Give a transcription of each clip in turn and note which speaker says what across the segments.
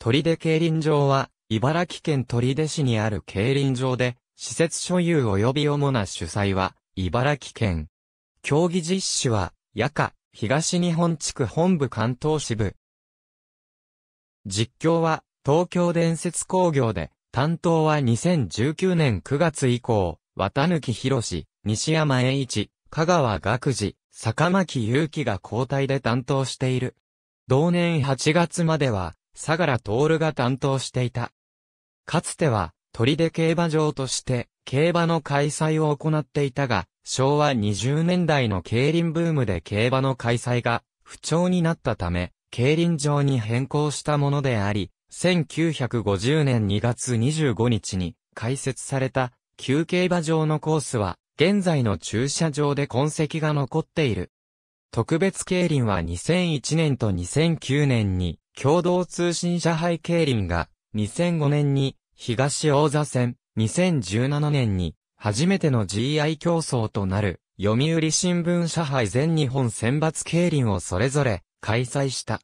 Speaker 1: 鳥出競輪場は、茨城県鳥出市にある競輪場で、施設所有及び主な主催は、茨城県。競技実施は、夜間、東日本地区本部関東支部。実況は、東京伝説工業で、担当は2019年9月以降、綿貫博西山栄一、香川学児、坂巻祐樹が交代で担当している。同年8月までは、相良徹が担当していた。かつては、鳥出競馬場として、競馬の開催を行っていたが、昭和20年代の競輪ブームで競馬の開催が不調になったため、競輪場に変更したものであり、1950年2月25日に開設された旧競馬場のコースは、現在の駐車場で痕跡が残っている。特別競輪は2001年と2009年に共同通信社杯競輪が、2005年に東大座線、2017年に初めての GI 競争となる、読売新聞社杯全日本選抜競輪をそれぞれ開催した。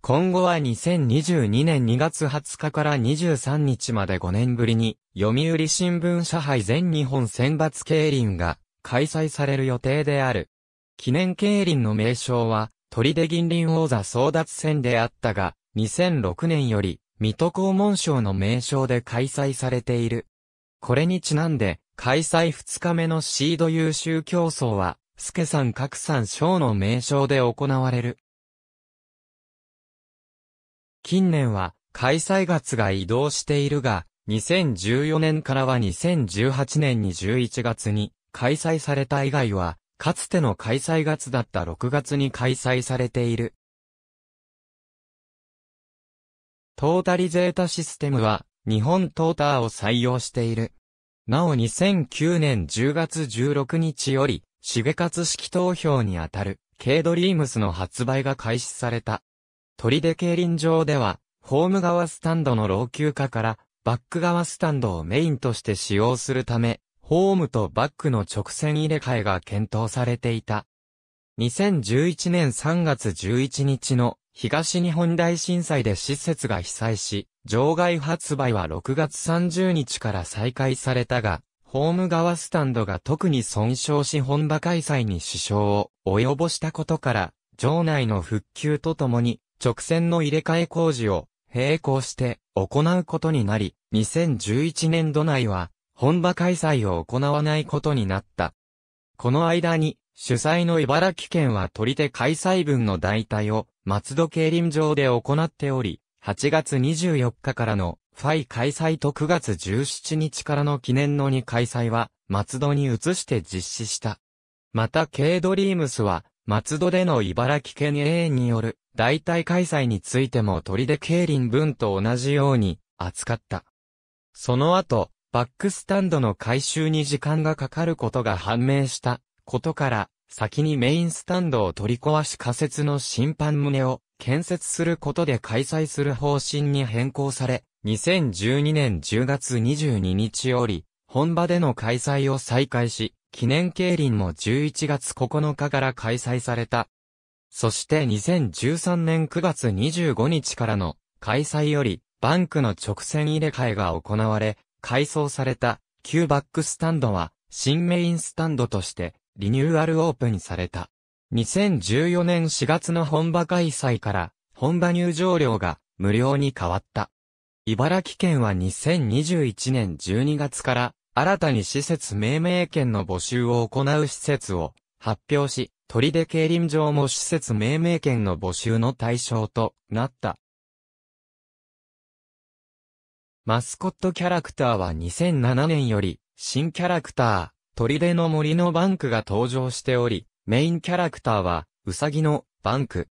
Speaker 1: 今後は2022年2月20日から23日まで5年ぶりに、読売新聞社杯全日本選抜競輪が開催される予定である。記念経輪の名称は、出銀輪王座争奪戦であったが、2006年より、水戸黄門賞の名称で開催されている。これにちなんで、開催2日目のシード優秀競争は、助さん各さん賞の名称で行われる。近年は、開催月が移動しているが、2014年からは2018年に11月に開催された以外は、かつての開催月だった6月に開催されている。トータリゼータシステムは、日本トーターを採用している。なお2009年10月16日より、シゲカツ式投票にあたる、K ドリームスの発売が開始された。鳥出競輪場では、ホーム側スタンドの老朽化から、バック側スタンドをメインとして使用するため、ホームとバックの直線入れ替えが検討されていた。2011年3月11日の東日本大震災で施設が被災し、場外発売は6月30日から再開されたが、ホーム側スタンドが特に損傷し本場開催に支障を及ぼしたことから、場内の復旧とともに直線の入れ替え工事を並行して行うことになり、2011年度内は本場開催を行わないことになった。この間に、主催の茨城県は取り手開催分の代替を松戸競輪場で行っており、8月24日からのファイ開催と9月17日からの記念の2開催は松戸に移して実施した。また K ドリームスは松戸での茨城県 A による代替開催についても取り手競輪分と同じように扱った。その後、バックスタンドの回収に時間がかかることが判明したことから、先にメインスタンドを取り壊し仮設の審判棟を建設することで開催する方針に変更され、2012年10月22日より、本場での開催を再開し、記念競輪も11月9日から開催された。そして2013年9月25日からの開催より、バンクの直線入れ替えが行われ、改装された旧バックスタンドは新メインスタンドとしてリニューアルオープンされた。2014年4月の本場開催から本場入場料が無料に変わった。茨城県は2021年12月から新たに施設命名権の募集を行う施設を発表し、鳥出競輪場も施設命名権の募集の対象となった。マスコットキャラクターは2007年より、新キャラクター、砦の森のバンクが登場しており、メインキャラクターは、ウサギのバンク。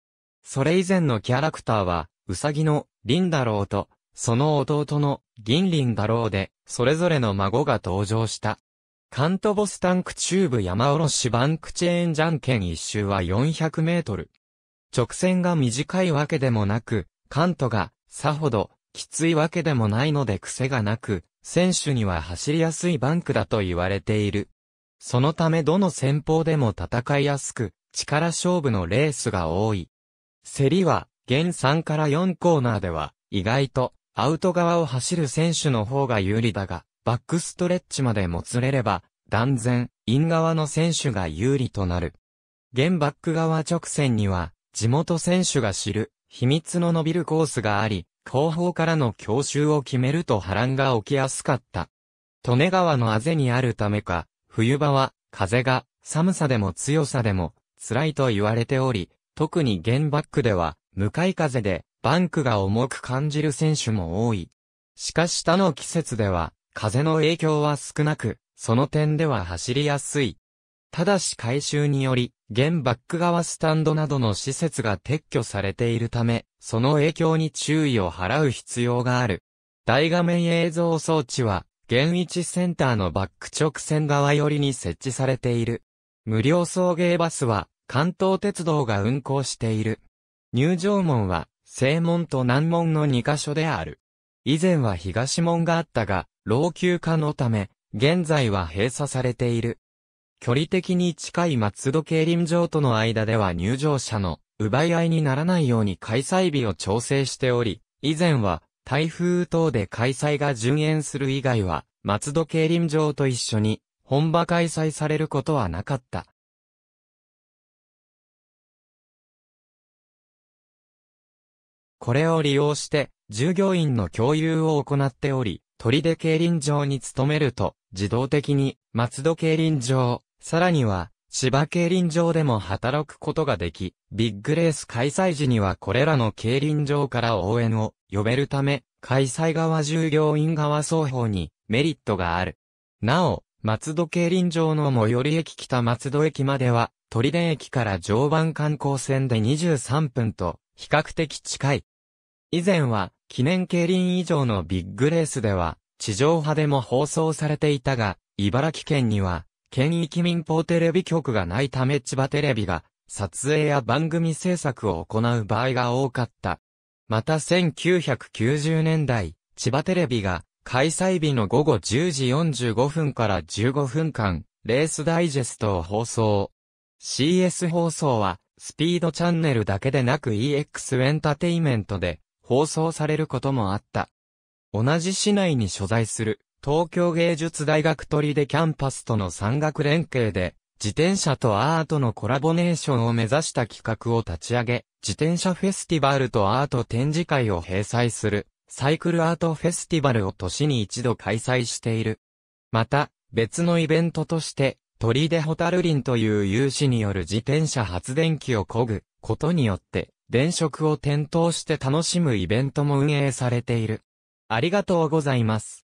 Speaker 1: それ以前のキャラクターは、ウサギのリンダロウと、その弟のンリンダロウで、それぞれの孫が登場した。カントボスタンクチューブ山下ろしバンクチェーンじゃんけん一周は400メートル。直線が短いわけでもなく、カントが、さほど、きついわけでもないので癖がなく、選手には走りやすいバンクだと言われている。そのためどの戦法でも戦いやすく、力勝負のレースが多い。競りは、現3から4コーナーでは、意外と、アウト側を走る選手の方が有利だが、バックストレッチまでもつれれば、断然、イン側の選手が有利となる。現バック側直線には、地元選手が知る、秘密の伸びるコースがあり、後方からの強襲を決めると波乱が起きやすかった。利根川のあぜにあるためか、冬場は風が寒さでも強さでも辛いと言われており、特に原バックでは向かい風でバンクが重く感じる選手も多い。しかし他の季節では風の影響は少なく、その点では走りやすい。ただし改修により、現バック側スタンドなどの施設が撤去されているため、その影響に注意を払う必要がある。大画面映像装置は、現位置センターのバック直線側寄りに設置されている。無料送迎バスは、関東鉄道が運行している。入場門は、正門と南門の2カ所である。以前は東門があったが、老朽化のため、現在は閉鎖されている。距離的に近い松戸競輪場との間では入場者の奪い合いにならないように開催日を調整しており、以前は台風等で開催が順延する以外は、松戸競輪場と一緒に本場開催されることはなかった。これを利用して、従業員の共有を行っており、鳥出競輪場に勤めると、自動的に、松戸競輪場、さらには、芝競輪場でも働くことができ、ビッグレース開催時にはこれらの競輪場から応援を呼べるため、開催側従業員側双方にメリットがある。なお、松戸競輪場の最寄り駅北松戸駅までは、鳥田駅から常磐観光線で23分と、比較的近い。以前は、記念競輪以上のビッグレースでは、地上波でも放送されていたが、茨城県には、県域民放テレビ局がないため千葉テレビが撮影や番組制作を行う場合が多かった。また1990年代、千葉テレビが開催日の午後10時45分から15分間、レースダイジェストを放送。CS 放送は、スピードチャンネルだけでなく EX エンタテイメントで放送されることもあった。同じ市内に所在する東京芸術大学取でキャンパスとの山岳連携で、自転車とアートのコラボネーションを目指した企画を立ち上げ、自転車フェスティバルとアート展示会を閉催する、サイクルアートフェスティバルを年に一度開催している。また、別のイベントとして、鳥出ホタルリンという有志による自転車発電機をこぐことによって、電飾を点灯して楽しむイベントも運営されている。ありがとうございます。